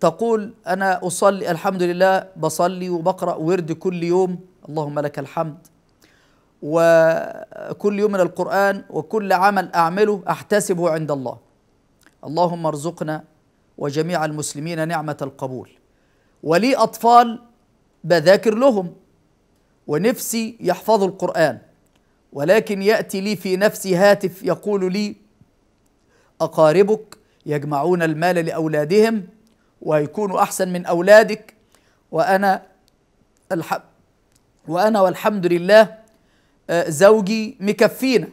تقول أنا أصلي الحمد لله بصلي وبقرأ ورد كل يوم اللهم لك الحمد وكل يوم من القرآن وكل عمل أعمله أحتسبه عند الله اللهم ارزقنا وجميع المسلمين نعمة القبول ولي أطفال بذاكر لهم ونفسي يحفظوا القرآن ولكن يأتي لي في نفسي هاتف يقول لي أقاربك يجمعون المال لأولادهم وهيكونوا احسن من اولادك وانا الحق وانا والحمد لله آه، زوجي مكفينا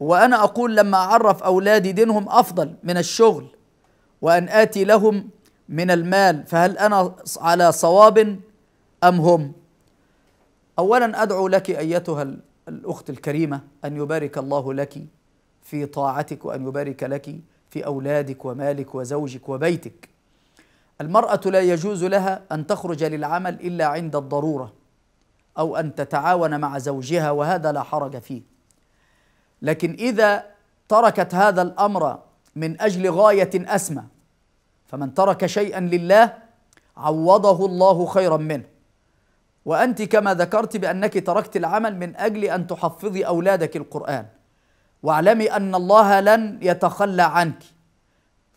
وانا اقول لما اعرف اولادي دينهم افضل من الشغل وان اتي لهم من المال فهل انا على صواب ام هم اولا ادعو لك ايتها الاخت الكريمه ان يبارك الله لك في طاعتك وان يبارك لك في اولادك ومالك وزوجك وبيتك المرأة لا يجوز لها أن تخرج للعمل إلا عند الضرورة أو أن تتعاون مع زوجها وهذا لا حرج فيه لكن إذا تركت هذا الأمر من أجل غاية أسمى فمن ترك شيئا لله عوضه الله خيرا منه وأنت كما ذكرت بأنك تركت العمل من أجل أن تحفظي أولادك القرآن واعلمي أن الله لن يتخلى عنك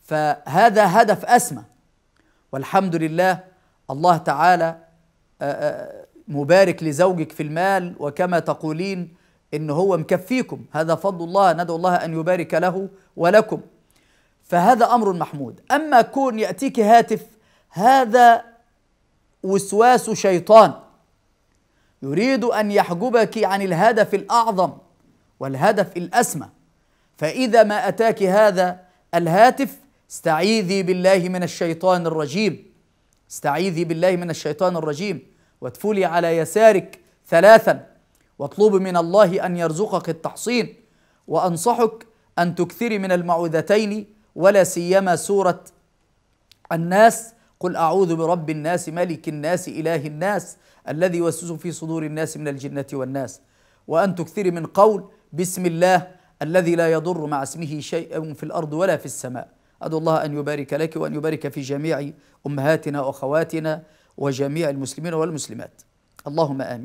فهذا هدف أسمى والحمد لله الله تعالى آه، آه، مبارك لزوجك في المال وكما تقولين ان هو مكفيكم هذا فضل الله ندعو الله ان يبارك له ولكم فهذا امر محمود اما كون ياتيك هاتف هذا وسواس شيطان يريد ان يحجبك عن الهدف الاعظم والهدف الاسمى فاذا ما اتاك هذا الهاتف استعيذي بالله من الشيطان الرجيم استعيذي بالله من الشيطان الرجيم وادفلي على يسارك ثلاثا واطلبي من الله ان يرزقك التحصين وانصحك ان تكثري من المعوذتين ولا سيما سوره الناس قل اعوذ برب الناس ملك الناس اله الناس الذي يوسوس في صدور الناس من الجنه والناس وان تكثري من قول بسم الله الذي لا يضر مع اسمه شيء في الارض ولا في السماء أدعو الله أن يبارك لك وأن يبارك في جميع أمهاتنا وأخواتنا وجميع المسلمين والمسلمات اللهم آمين